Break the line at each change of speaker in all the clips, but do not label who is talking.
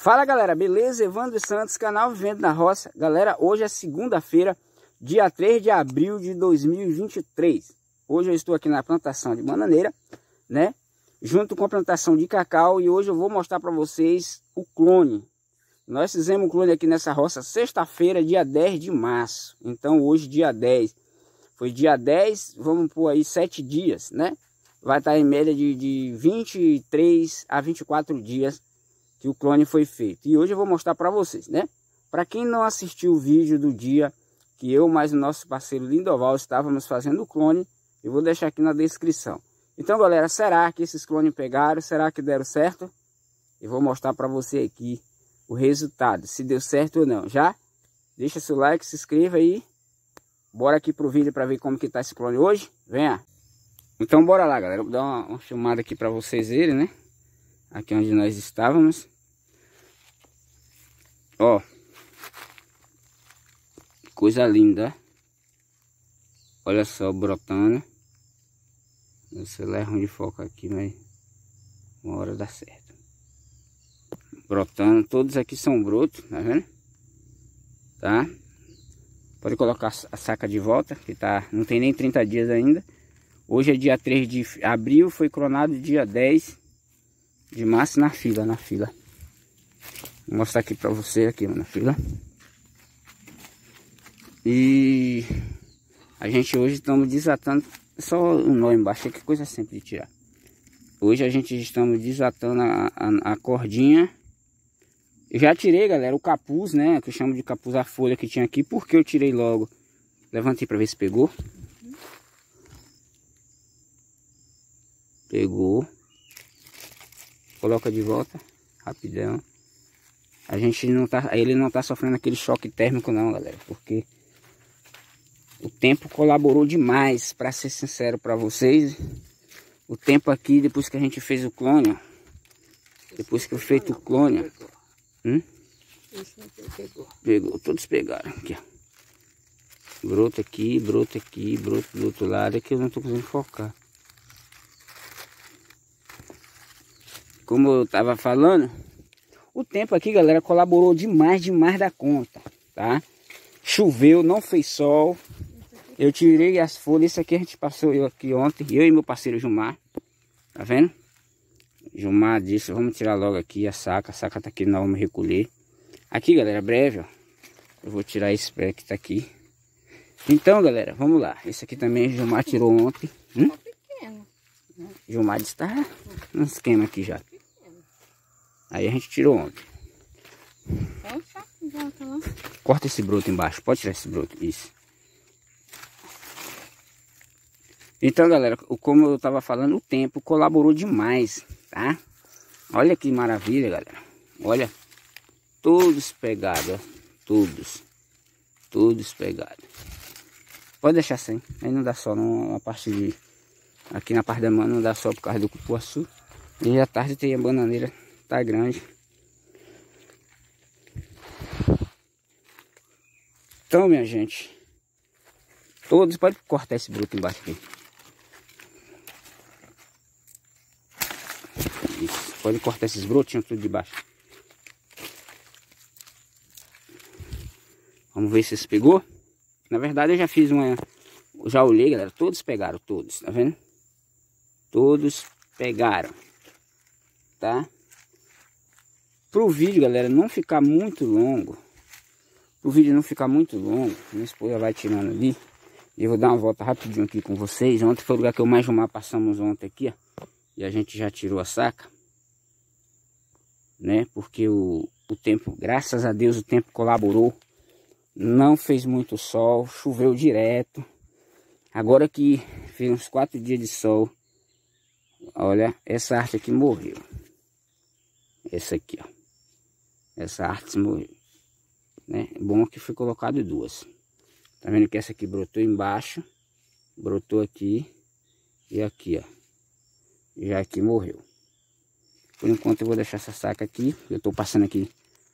Fala galera, beleza? Evandro Santos, canal Vivendo na Roça. Galera, hoje é segunda-feira, dia 3 de abril de 2023. Hoje eu estou aqui na plantação de bananeira, né? Junto com a plantação de cacau e hoje eu vou mostrar para vocês o clone. Nós fizemos um clone aqui nessa roça sexta-feira, dia 10 de março. Então hoje dia 10. Foi dia 10, vamos por aí sete dias, né? Vai estar tá em média de, de 23 a 24 dias que o clone foi feito. E hoje eu vou mostrar para vocês, né? Para quem não assistiu o vídeo do dia que eu mais o nosso parceiro Lindoval estávamos fazendo o clone, eu vou deixar aqui na descrição. Então, galera, será que esses clones pegaram? Será que deram certo? Eu vou mostrar para você aqui o resultado, se deu certo ou não. Já deixa seu like, se inscreva aí. Bora aqui pro vídeo para ver como que tá esse clone hoje. Venha. Então, bora lá, galera. Vou dar uma, uma filmada aqui para vocês verem, né? aqui onde nós estávamos. Ó, coisa linda. Olha só, brotando. O lá é ruim de foco aqui, mas uma hora dá certo. Brotando, todos aqui são brotos, tá vendo? Tá? Pode colocar a saca de volta, que tá, não tem nem 30 dias ainda. Hoje é dia 3 de abril, foi clonado dia 10 de massa na fila, na fila. Vou mostrar aqui pra você, aqui na fila. E a gente hoje estamos desatando, só o um nó embaixo, é que coisa simples de tirar. Hoje a gente estamos desatando a, a, a cordinha. Eu já tirei, galera, o capuz, né? Que eu chamo de capuz a folha que tinha aqui. Porque eu tirei logo? Levantei para ver se pegou. Pegou. Coloca de volta, rapidão. A gente não tá, ele não tá sofrendo aquele choque térmico não, galera, porque o tempo colaborou demais, para ser sincero para vocês. O tempo aqui, depois que a gente fez o clone, depois que eu feito o clone, hum? pegou. pegou. todos pegaram aqui, ó. Broto aqui, broto aqui, broto do outro lado, é que eu não tô conseguindo focar. como eu estava falando, o tempo aqui, galera, colaborou demais, demais da conta, tá? Choveu, não fez sol. Eu tirei as folhas, isso aqui a gente passou eu aqui ontem, eu e meu parceiro Jumar tá vendo? Jumar disse, vamos tirar logo aqui a saca, a saca tá aqui, na vamos recolher. Aqui, galera, breve, ó. Eu vou tirar esse pé que tá aqui. Então, galera, vamos lá. Esse aqui também Jumar tirou ontem. Hum? Gilmar está no esquema aqui já. Aí a gente tirou ontem. Fecha, Corta esse broto embaixo. Pode tirar esse broto. Isso. Então, galera, como eu tava falando, o tempo colaborou demais, tá? Olha que maravilha, galera. Olha. Todos pegados, Todos. Todos pegados. Pode deixar sem. Aí não dá só na parte de... Aqui na parte da manhã não dá só por causa do cupuaçu. E à tarde tem a bananeira tá grande. Então, minha gente, todos pode cortar esse bruto embaixo aqui. Isso, pode cortar esses brotinhos tudo de baixo. Vamos ver se esse pegou. Na verdade, eu já fiz uma... Já olhei, galera. Todos pegaram, todos. Tá vendo? Todos pegaram. Tá? Para o vídeo, galera, não ficar muito longo. O vídeo não ficar muito longo. Minha esposa vai tirando ali. E eu vou dar uma volta rapidinho aqui com vocês. Ontem foi o lugar que eu mais Jumar passamos ontem aqui, ó. E a gente já tirou a saca. Né? Porque o, o tempo, graças a Deus, o tempo colaborou. Não fez muito sol, choveu direto. Agora que fez uns quatro dias de sol, olha, essa arte aqui morreu. Essa aqui, ó essa arte né? É bom que foi colocado duas. Tá vendo que essa aqui brotou embaixo, brotou aqui e aqui, ó. Já aqui morreu. Por enquanto eu vou deixar essa saca aqui, eu tô passando aqui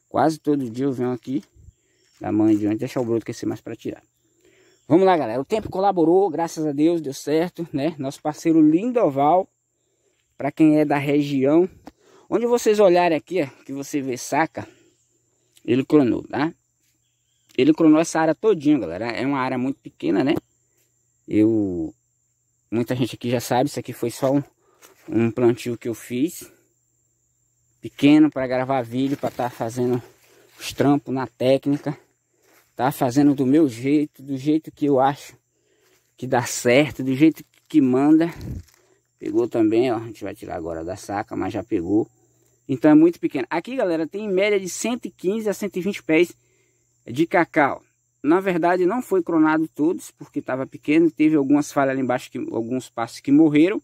quase todo dia eu venho aqui da mãe de onde deixar o broto crescer mais para tirar. Vamos lá, galera. O tempo colaborou, graças a Deus, deu certo, né? Nosso parceiro Lindoval, para quem é da região, Onde vocês olharem aqui, ó, que você vê saca, ele clonou, tá? Ele clonou essa área todinha, galera. É uma área muito pequena, né? Eu... Muita gente aqui já sabe, isso aqui foi só um, um plantio que eu fiz. Pequeno, para gravar vídeo, para estar tá fazendo os trampos na técnica. Tá fazendo do meu jeito, do jeito que eu acho que dá certo, do jeito que manda. Pegou também, ó. A gente vai tirar agora da saca, mas já pegou. Então é muito pequeno. Aqui, galera, tem em média de 115 a 120 pés de cacau. Na verdade, não foi cronado todos, porque estava pequeno. Teve algumas falhas ali embaixo, que, alguns passos que morreram.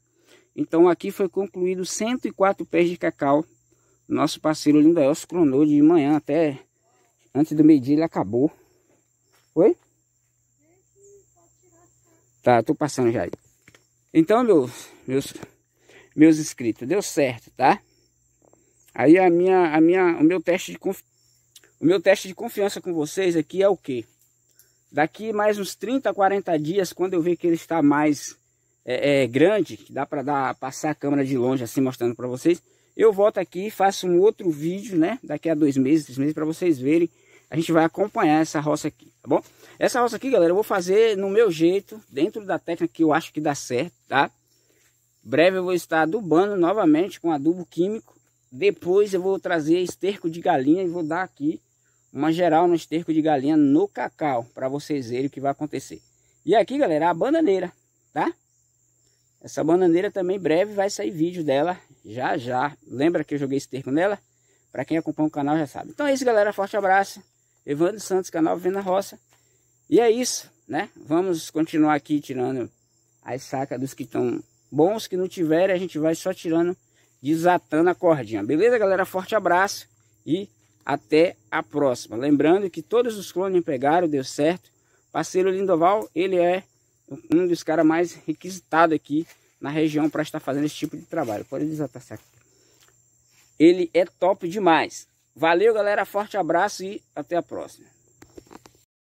Então aqui foi concluído 104 pés de cacau. Nosso parceiro Linda Elcio cronou de manhã até antes do meio-dia ele acabou. Oi? Tá, tô passando já aí. Então, meu, meus, meus inscritos, deu certo, tá? Aí a minha, a minha, o meu teste de o meu teste de confiança com vocês aqui é o que? Daqui mais uns 30, 40 dias, quando eu ver que ele está mais é, é, grande, que dá para dar passar a câmera de longe assim mostrando para vocês, eu volto aqui e faço um outro vídeo, né? Daqui a dois meses, três meses para vocês verem a gente vai acompanhar essa roça aqui, tá bom? Essa roça aqui, galera, eu vou fazer no meu jeito, dentro da técnica que eu acho que dá certo, tá? Breve eu vou estar adubando novamente com adubo químico. Depois eu vou trazer esterco de galinha e vou dar aqui uma geral no esterco de galinha no cacau, para vocês verem o que vai acontecer. E aqui, galera, a bananeira, tá? Essa bananeira também breve vai sair vídeo dela já já. Lembra que eu joguei esterco nela? Para quem acompanha o canal já sabe. Então é isso, galera. Forte abraço. Evandro Santos, canal Venda Roça. E é isso, né? Vamos continuar aqui tirando as sacas dos que estão bons, que não tiverem, a gente vai só tirando, desatando a cordinha. Beleza, galera? Forte abraço e até a próxima. Lembrando que todos os clones pegaram, deu certo. Parceiro Lindoval, ele é um dos caras mais requisitados aqui na região para estar fazendo esse tipo de trabalho. Pode desatar saco. Ele é top demais. Valeu, galera. Forte abraço e até a próxima.